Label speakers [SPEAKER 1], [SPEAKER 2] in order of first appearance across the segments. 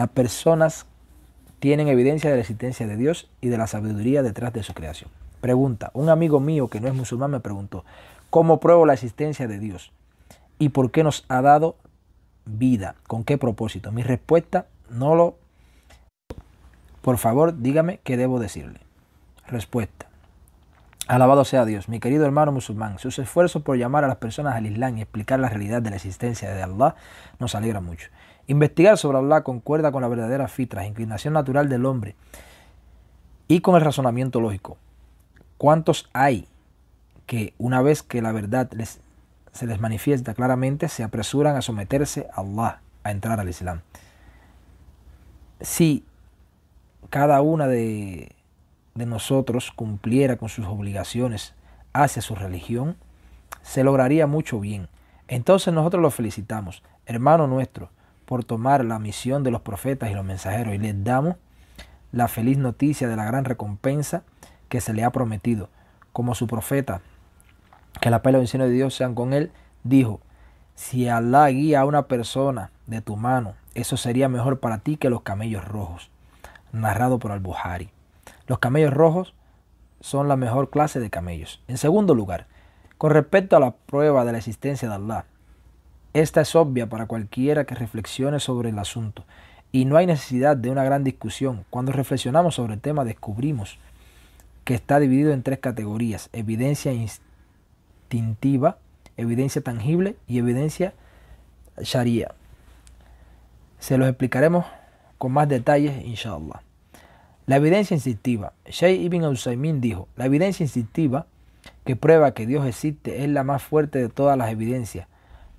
[SPEAKER 1] Las personas tienen evidencia de la existencia de Dios y de la sabiduría detrás de su creación. Pregunta, un amigo mío que no es musulmán me preguntó, ¿cómo pruebo la existencia de Dios? ¿Y por qué nos ha dado vida? ¿Con qué propósito? Mi respuesta no lo... Por favor, dígame qué debo decirle. Respuesta. Alabado sea Dios, mi querido hermano musulmán, sus esfuerzos por llamar a las personas al Islam y explicar la realidad de la existencia de Allah nos alegra mucho. Investigar sobre Allah concuerda con la verdadera fitra, inclinación natural del hombre y con el razonamiento lógico. ¿Cuántos hay que una vez que la verdad les, se les manifiesta claramente se apresuran a someterse a Allah, a entrar al Islam? Si cada una de, de nosotros cumpliera con sus obligaciones hacia su religión, se lograría mucho bien. Entonces nosotros lo felicitamos, hermano nuestro por tomar la misión de los profetas y los mensajeros y les damos la feliz noticia de la gran recompensa que se le ha prometido. Como su profeta, que la paz y de Dios sean con él, dijo, si Alá guía a una persona de tu mano, eso sería mejor para ti que los camellos rojos. Narrado por Al-Buhari. Los camellos rojos son la mejor clase de camellos. En segundo lugar, con respecto a la prueba de la existencia de Allah, esta es obvia para cualquiera que reflexione sobre el asunto, y no hay necesidad de una gran discusión. Cuando reflexionamos sobre el tema descubrimos que está dividido en tres categorías, evidencia instintiva, evidencia tangible y evidencia sharia. Se los explicaremos con más detalles, inshallah. La evidencia instintiva. Sheikh Ibn Usaymin dijo, la evidencia instintiva que prueba que Dios existe es la más fuerte de todas las evidencias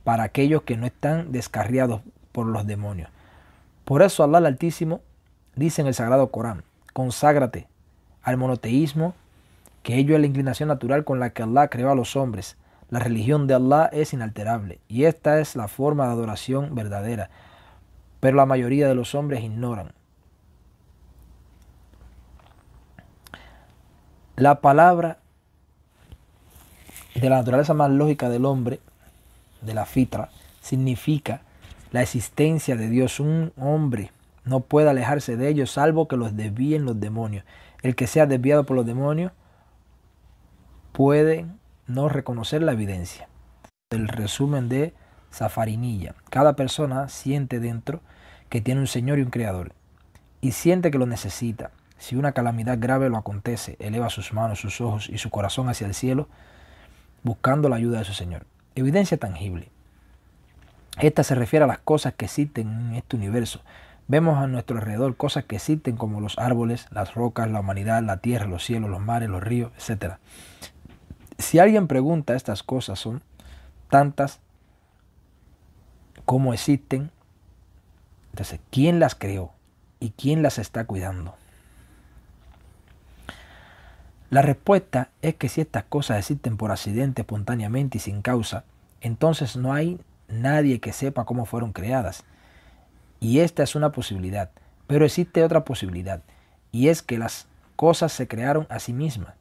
[SPEAKER 1] para aquellos que no están descarriados por los demonios. Por eso Allah el Altísimo dice en el Sagrado Corán, conságrate al monoteísmo, que ello es la inclinación natural con la que Allah creó a los hombres. La religión de Allah es inalterable y esta es la forma de adoración verdadera, pero la mayoría de los hombres ignoran. La palabra de la naturaleza más lógica del hombre de la fitra significa la existencia de Dios. Un hombre no puede alejarse de ellos salvo que los desvíen los demonios. El que sea desviado por los demonios puede no reconocer la evidencia. El resumen de Zafarinilla. Cada persona siente dentro que tiene un Señor y un Creador y siente que lo necesita. Si una calamidad grave lo acontece, eleva sus manos, sus ojos y su corazón hacia el cielo, buscando la ayuda de su Señor. Evidencia tangible. Esta se refiere a las cosas que existen en este universo. Vemos a nuestro alrededor cosas que existen como los árboles, las rocas, la humanidad, la tierra, los cielos, los mares, los ríos, etc. Si alguien pregunta estas cosas, son tantas como existen. Entonces, ¿quién las creó y quién las está cuidando? La respuesta es que si estas cosas existen por accidente, espontáneamente y sin causa, entonces no hay nadie que sepa cómo fueron creadas. Y esta es una posibilidad, pero existe otra posibilidad, y es que las cosas se crearon a sí mismas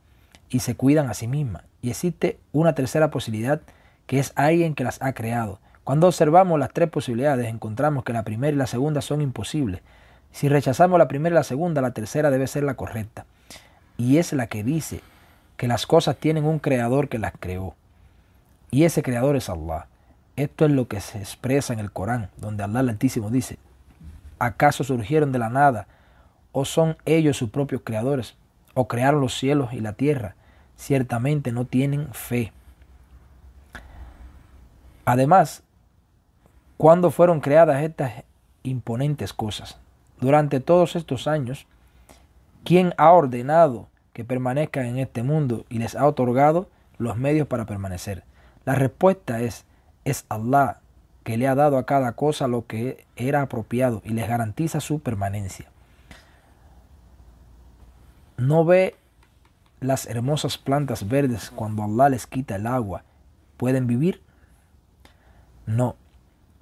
[SPEAKER 1] y se cuidan a sí mismas. Y existe una tercera posibilidad, que es alguien que las ha creado. Cuando observamos las tres posibilidades, encontramos que la primera y la segunda son imposibles. Si rechazamos la primera y la segunda, la tercera debe ser la correcta y es la que dice que las cosas tienen un creador que las creó. Y ese creador es Allah. Esto es lo que se expresa en el Corán, donde Allah el Altísimo dice, ¿acaso surgieron de la nada o son ellos sus propios creadores o crearon los cielos y la tierra? Ciertamente no tienen fe. Además, ¿cuándo fueron creadas estas imponentes cosas? Durante todos estos años, ¿Quién ha ordenado que permanezcan en este mundo y les ha otorgado los medios para permanecer? La respuesta es, es Allah que le ha dado a cada cosa lo que era apropiado y les garantiza su permanencia. No ve las hermosas plantas verdes cuando Allah les quita el agua. ¿Pueden vivir? No,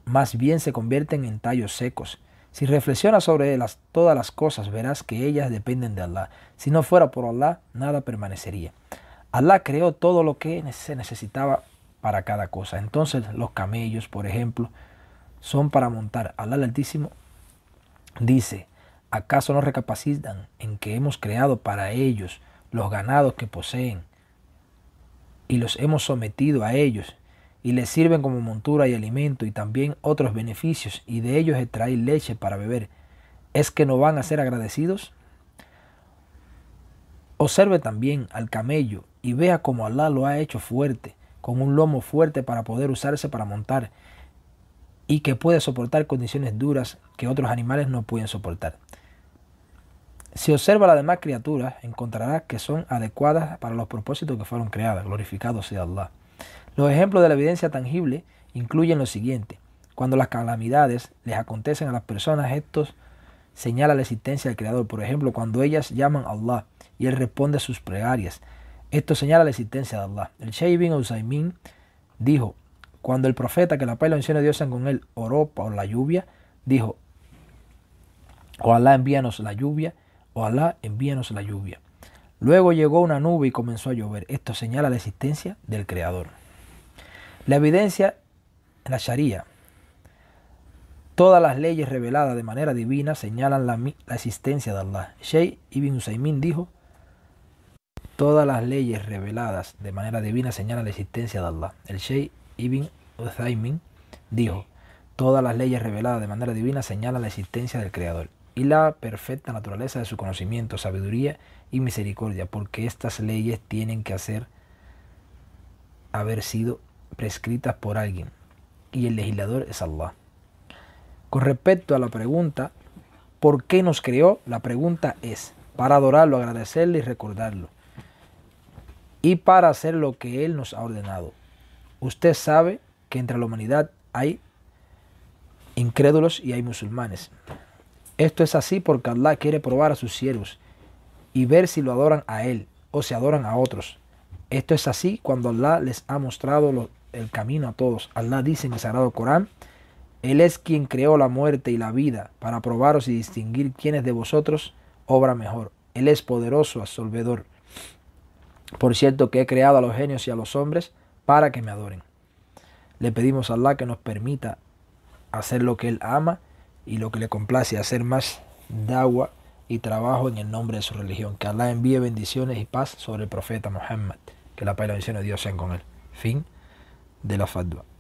[SPEAKER 1] más bien se convierten en tallos secos si reflexionas sobre todas las cosas, verás que ellas dependen de Allah. Si no fuera por Allah, nada permanecería. Allah creó todo lo que se necesitaba para cada cosa. Entonces, los camellos, por ejemplo, son para montar. Allah el Altísimo dice, ¿acaso no recapacitan en que hemos creado para ellos los ganados que poseen y los hemos sometido a ellos y les sirven como montura y alimento y también otros beneficios y de ellos extraer leche para beber, ¿es que no van a ser agradecidos? Observe también al camello y vea cómo Alá lo ha hecho fuerte, con un lomo fuerte para poder usarse para montar y que puede soportar condiciones duras que otros animales no pueden soportar. Si observa las demás criaturas, encontrará que son adecuadas para los propósitos que fueron creadas, glorificado sea Allah. Los ejemplos de la evidencia tangible incluyen lo siguiente. Cuando las calamidades les acontecen a las personas, esto señala la existencia del Creador. Por ejemplo, cuando ellas llaman a Allah y Él responde a sus plegarias, esto señala la existencia de Allah. El Sheikh o Usaymin dijo, cuando el profeta, que la paz y la de Dios sean con él, oró por la lluvia, dijo, o Allah envíanos la lluvia, o Allah envíanos la lluvia. Luego llegó una nube y comenzó a llover. Esto señala la existencia del Creador. La evidencia la Sharia. Todas las leyes reveladas de manera divina señalan la, existencia de Allah. Sheikh Ibn Usaymin dijo, todas las leyes reveladas de manera divina señalan la existencia de Allah. El Sheikh Ibn Usaymin dijo, todas las leyes reveladas de manera divina señalan la existencia del Creador y la perfecta naturaleza de su conocimiento, sabiduría y misericordia, porque estas leyes tienen que hacer haber sido prescritas por alguien, y el legislador es Allah. Con respecto a la pregunta, ¿por qué nos creó? La pregunta es para adorarlo, agradecerle y recordarlo, y para hacer lo que Él nos ha ordenado. Usted sabe que entre la humanidad hay incrédulos y hay musulmanes. Esto es así porque Allah quiere probar a sus siervos y ver si lo adoran a Él o se adoran a otros. Esto es así cuando Allah les ha mostrado Los el camino a todos. Allah dice en el Sagrado Corán, Él es quien creó la muerte y la vida para probaros y distinguir quiénes de vosotros obra mejor. Él es poderoso, absolvedor. Por cierto que he creado a los genios y a los hombres para que me adoren. Le pedimos a Allah que nos permita hacer lo que Él ama y lo que le complace, hacer más dawa y trabajo en el nombre de su religión. Que Allah envíe bendiciones y paz sobre el profeta Muhammad. Que la paz y la bendición de Dios sean con él. Fin. de la FADWA.